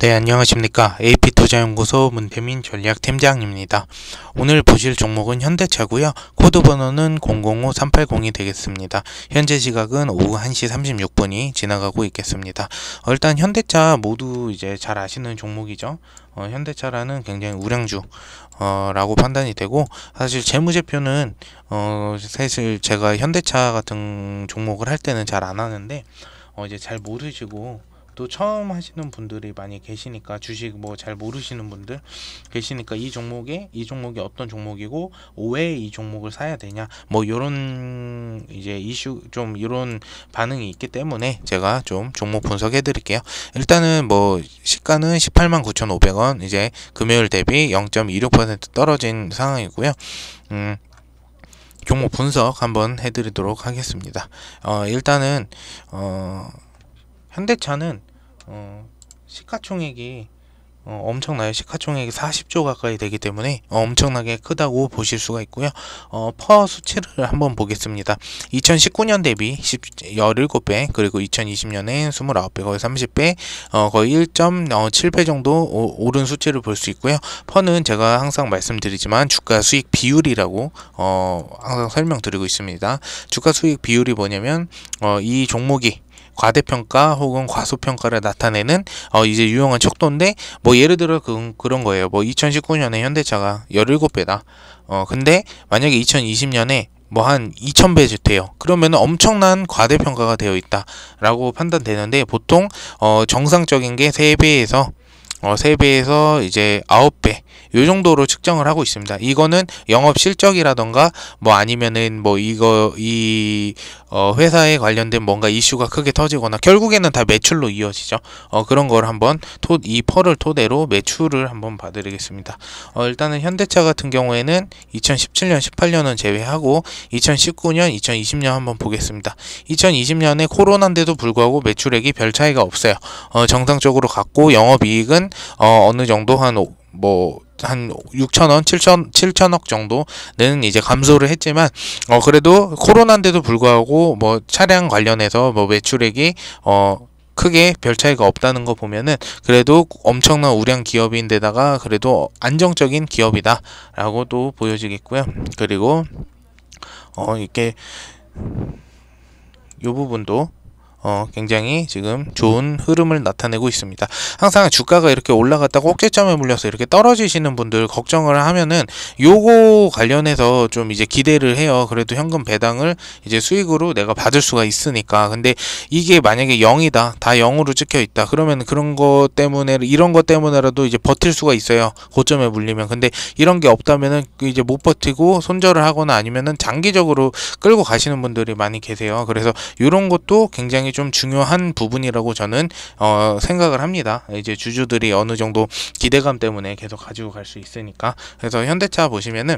네 안녕하십니까 AP투자연구소 문태민 전략팀장입니다. 오늘 보실 종목은 현대차고요. 코드 번호는 005380이 되겠습니다. 현재 시각은 오후 1시 36분이 지나가고 있겠습니다. 어, 일단 현대차 모두 이제 잘 아시는 종목이죠. 어, 현대차라는 굉장히 우량주 어, 라고 판단이 되고 사실 재무제표는 어, 사실 제가 현대차 같은 종목을 할 때는 잘 안 하는데 어, 이제 잘 모르시고 또 처음 하시는 분들이 많이 계시니까 주식 뭐 잘 모르시는 분들 계시니까 이 종목에 이 종목이 어떤 종목이고 왜 이 종목을 사야 되냐 뭐 요런 이제 이슈 좀요런 반응이 있기 때문에 제가 좀 종목 분석해 드릴게요. 일단은 뭐 시가는 18만 9,500원 이제 금요일 대비 0.26% 떨어진 상황이고요. 음, 종목 분석 한번 해드리도록 하겠습니다. 어, 일단은 어, 현대차는 어, 시가총액이 어, 엄청나요. 시가총액이 40조 가까이 되기 때문에 어, 엄청나게 크다고 보실 수가 있고요. 어, 퍼 수치를 한번 보겠습니다. 2019년 대비 10, 17배, 그리고 2020년엔 29배, 거의 30배, 어, 거의 1.7배 어, 정도 오, 오른 수치를 볼 수 있고요. 퍼는 제가 항상 말씀드리지만 주가 수익 비율이라고 어, 항상 설명드리고 있습니다. 주가 수익 비율이 뭐냐면 어, 이 종목이 과대평가 혹은 과소평가를 나타내는 어 이제 유용한 척도인데 뭐 예를 들어 그, 그런 거예요. 뭐 2019년에 현대차가 17배다. 어 근데 만약에 2020년에 뭐 한 2,000배 대요 그러면 엄청난 과대평가가 되어 있다라고 판단되는데 보통 어 정상적인 게 3배에서 어, 3배에서 이제 9배 이 정도로 측정을 하고 있습니다. 이거는 영업 실적이라던가 뭐 아니면은 뭐 이거 이 어, 회사에 관련된 뭔가 이슈가 크게 터지거나 결국에는 다 매출로 이어지죠. 어, 그런 걸 한번 토, 이 펄을 토대로 매출을 한번 봐드리겠습니다. 어, 일단은 현대차 같은 경우에는 2017년, 18년은 제외하고 2019년, 2020년 한번 보겠습니다. 2020년에 코로나인데도 불구하고 매출액이 별 차이가 없어요. 어, 정상적으로 갔고 영업이익은 어 어느 정도 한 뭐 한 6천원, 뭐, 7천, 7천억 정도는 이제 감소를 했지만, 어, 그래도 코로나인데도 불구하고, 뭐, 차량 관련해서 뭐, 매출액이, 어, 크게 별 차이가 없다는 거 보면은 그래도 엄청난 우량 기업인데다가 그래도 안정적인 기업이다라고 도 보여지겠고요. 그리고 어 이렇게 이 부분도 어, 굉장히 지금 좋은 흐름을 나타내고 있습니다. 항상 주가가 이렇게 올라갔다가 꼭지점에 물려서 이렇게 떨어지시는 분들 걱정을 하면은 요거 관련해서 좀 이제 기대를 해요. 그래도 현금 배당을 이제 수익으로 내가 받을 수가 있으니까. 근데 이게 만약에 0이다. 다 0으로 찍혀 있다. 그러면 그런 것 때문에 이런 것 때문에라도 이제 버틸 수가 있어요. 고점에 물리면. 근데 이런 게 없다면은 그 이제 못 버티고 손절을 하거나 아니면은 장기적으로 끌고 가시는 분들이 많이 계세요. 그래서 이런 것도 굉장히 굉장히 좀 중요한 부분이라고 저는 어, 생각을 합니다. 이제 주주들이 어느 정도 기대감 때문에 계속 가지고 갈 수 있으니까. 그래서 현대차 보시면은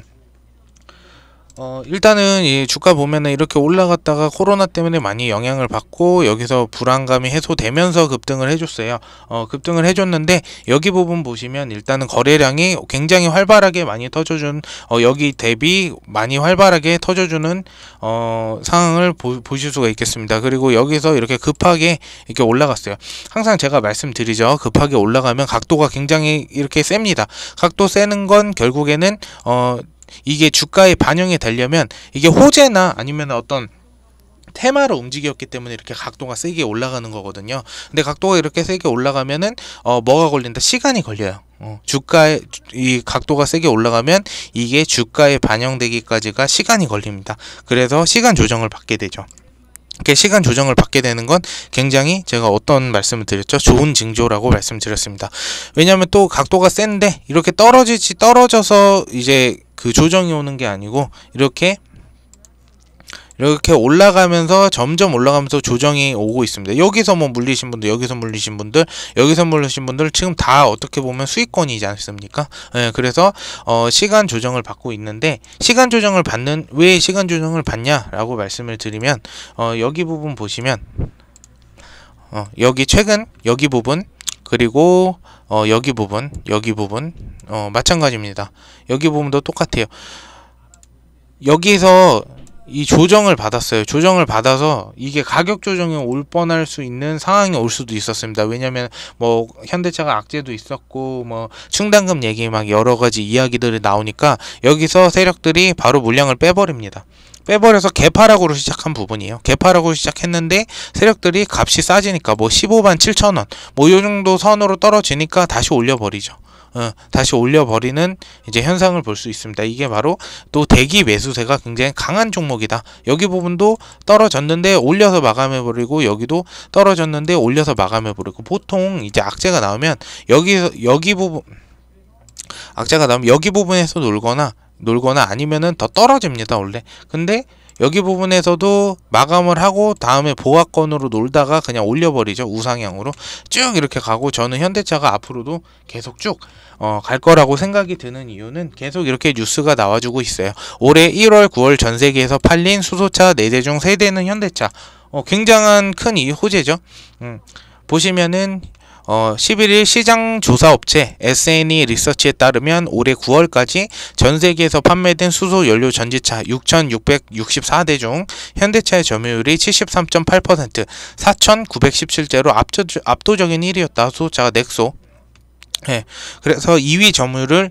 어, 일단은 이 주가 보면은 이렇게 올라갔다가 코로나 때문에 많이 영향을 받고 여기서 불안감이 해소되면서 급등을 해줬어요. 어, 급등을 해줬는데 여기 부분 보시면 일단은 거래량이 굉장히 활발하게 많이 터져준 어, 여기 대비 많이 활발하게 터져주는 어, 상황을 보, 보실 수가 있겠습니다. 그리고 여기서 이렇게 급하게 이렇게 올라갔어요. 항상 제가 말씀드리죠. 급하게 올라가면 각도가 굉장히 이렇게 셉니다. 각도 세는 건 결국에는 어, 이게 주가에 반영이 되려면 이게 호재나 아니면 어떤 테마로 움직였기 때문에 이렇게 각도가 세게 올라가는 거거든요. 근데 각도가 이렇게 세게 올라가면은 어 뭐가 걸린다? 시간이 걸려요. 어, 주가에이 각도가 세게 올라가면 이게 주가에 반영되기까지가 시간이 걸립니다. 그래서 시간 조정을 받게 되죠. 이렇게 시간 조정을 받게 되는 건 굉장히 제가 어떤 말씀을 드렸죠? 좋은 징조라고 말씀드렸습니다. 왜냐하면 또 각도가 센데 이렇게 떨어지지 떨어져서 이제 그 조정이 오는 게 아니고 이렇게 이렇게 올라가면서 점점 올라가면서 조정이 오고 있습니다. 여기서 뭐 물리신 분들, 여기서 물리신 분들, 여기서 물리신 분들 지금 다 어떻게 보면 수익권이지 않습니까? 예, 그래서 어, 시간 조정을 받고 있는데 시간 조정을 받는 왜 시간 조정을 받냐라고 말씀을 드리면 어, 여기 부분 보시면 어, 여기 최근 여기 부분 그리고 어, 여기 부분 여기 부분 어, 마찬가지입니다. 여기 보면도 똑같아요. 여기에서 이 조정을 받았어요. 조정을 받아서 이게 가격 조정이 올 뻔할 수 있는 상황이 올 수도 있었습니다. 왜냐면 뭐 현대차가 악재도 있었고 뭐 충당금 얘기 막 여러 가지 이야기들이 나오니까 여기서 세력들이 바로 물량을 빼버립니다. 빼버려서 개파락으로 시작한 부분이에요. 개파락으로 시작했는데 세력들이 값이 싸지니까 뭐 15만 7천원 뭐 요 정도 선으로 떨어지니까 다시 올려버리죠. 어, 다시 올려버리는 이제 현상을 볼 수 있습니다. 이게 바로 또 대기 매수세가 굉장히 강한 종목이다. 여기 부분도 떨어졌는데 올려서 마감해버리고 여기도 떨어졌는데 올려서 마감해버리고 보통 이제 악재가 나오면 여기 서 여기 부분 악재가 나오면 여기 부분에서 놀거나 놀거나 아니면은 더 떨어집니다 원래 근데 여기 부분에서도 마감을 하고 다음에 보아권으로 놀다가 그냥 올려버리죠. 우상향으로 쭉 이렇게 가고 저는 현대차가 앞으로도 계속 쭉 어, 갈 거라고 생각이 드는 이유는 계속 이렇게 뉴스가 나와주고 있어요. 올해 1월, 9월 전 세계에서 팔린 수소차 4대 중 3대는 현대차. 어, 굉장한 큰 이 호재죠. 음. 보시면은 어, 11일 시장 조사 업체 SNE 리서치에 따르면 올해 9월까지 전 세계에서 판매된 수소 연료 전지차 6,664대 중 현대차의 점유율이 73.8% 4,917대로 압도, 적인 1위였다. 소자가 넥소. 네, 그래서 2위 점유율을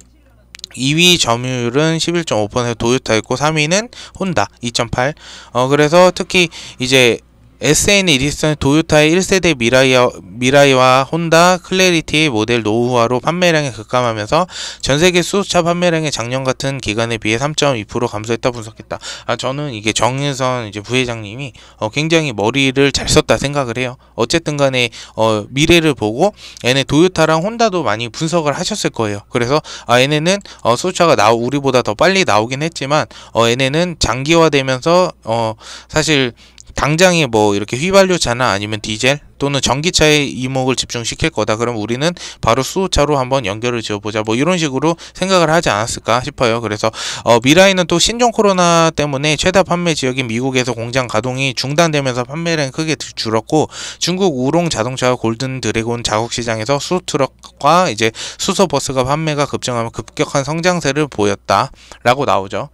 2위 점유율은 11.5% 도요타였고 3위는 혼다 2.8. 어 그래서 특히 이제 SN이 리스는 도요타의 1세대 미라이, 와 혼다 클래리티의 모델 노후화로 판매량이 급감하면서 전세계 수소차 판매량의 작년 같은 기간에 비해 3.2% 감소했다 분석했다. 아 저는 이게 정윤선 이제 부회장님이 어, 굉장히 머리를 잘 썼다 생각을 해요. 어쨌든 간에 어, 미래를 보고 얘네 도요타랑 혼다도 많이 분석을 하셨을 거예요. 그래서 아 얘네는 어, 수소차가 나 우리보다 더 빨리 나오긴 했지만 어 얘네는 장기화되면서 어 사실 당장에 뭐 이렇게 휘발유차나 아니면 디젤 또는 전기차에 이목을 집중시킬 거다 그럼 우리는 바로 수소차로 한번 연결을 지어보자 뭐 이런 식으로 생각을 하지 않았을까 싶어요 그래서 어, 미라이는 또 신종 코로나 때문에 최다 판매 지역인 미국에서 공장 가동이 중단되면서 판매량 이 크게 줄었고 중국 우롱 자동차와 골든 드래곤 자국 시장에서 수소 트럭과 이제 수소 버스가 판매가 급증하며 급격한 성장세를 보였다 라고 나오죠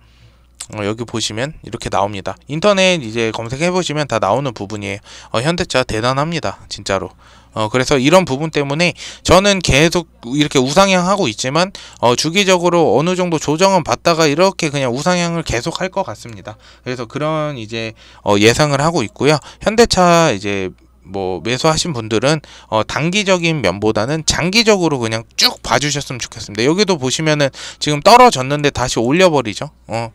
어, 여기 보시면 이렇게 나옵니다. 인터넷 이제 검색해 보시면 다 나오는 부분이에요. 어, 현대차 대단합니다. 진짜로. 어, 그래서 이런 부분 때문에 저는 계속 이렇게 우상향하고 있지만 어, 주기적으로 어느 정도 조정은 받다가 이렇게 그냥 우상향을 계속 할 것 같습니다. 그래서 그런 이제 어, 예상을 하고 있고요. 현대차 이제 뭐 매수하신 분들은 어 단기적인 면보다는 장기적으로 그냥 쭉 봐주셨으면 좋겠습니다. 여기도 보시면은 지금 떨어졌는데 다시 올려버리죠. 어.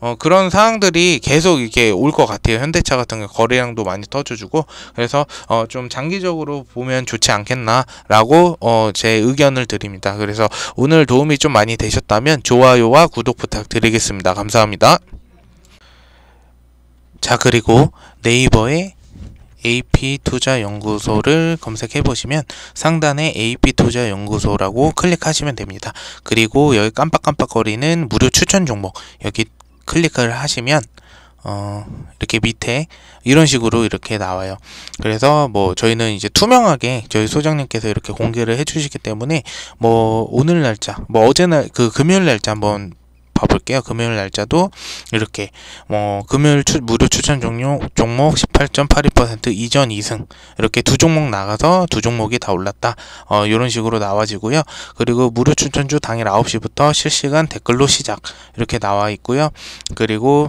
어, 그런 상황들이 계속 이렇게 올 것 같아요. 현대차 같은 게 거래량도 많이 터져주고 그래서 어, 좀 장기적으로 보면 좋지 않겠나라고 어, 제 의견을 드립니다. 그래서 오늘 도움이 좀 많이 되셨다면 좋아요와 구독 부탁드리겠습니다. 감사합니다. 자 그리고 네이버에 AP투자연구소를 검색해 보시면 상단에 AP투자연구소라고 클릭하시면 됩니다. 그리고 여기 깜빡깜빡거리는 무료 추천 종목 여기 클릭을 하시면 어, 이렇게 밑에 이런 식으로 이렇게 나와요. 그래서 뭐 저희는 이제 투명하게 저희 소장님께서 이렇게 공개를 해주시기 때문에 뭐 오늘 날짜, 뭐 어제 날그 금요일 날짜 한번 봐볼게요. 금요일 날짜도 이렇게 뭐 금요일 추, 무료 추천 종료, 종목 18.82% 이전 2승 이렇게 두 종목 나가서 두 종목이 다 올랐다 어, 이런 식으로 나와지고요. 그리고 무료 추천주 당일 9시부터 실시간 댓글로 시작 이렇게 나와 있고요. 그리고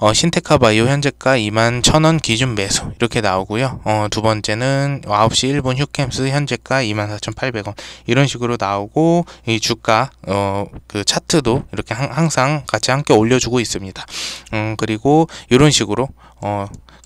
어, 신테카 바이오 현재가 2 1,000원 기준 매수 이렇게 나오고요. 어, 두 번째는 9시 1분 휴캠스 현재가 24,800원 이런 식으로 나오고 이 주가 어, 그 차트도 이렇게 항상 같이 함께 올려주고 있습니다. 음, 그리고 이런 식으로 어,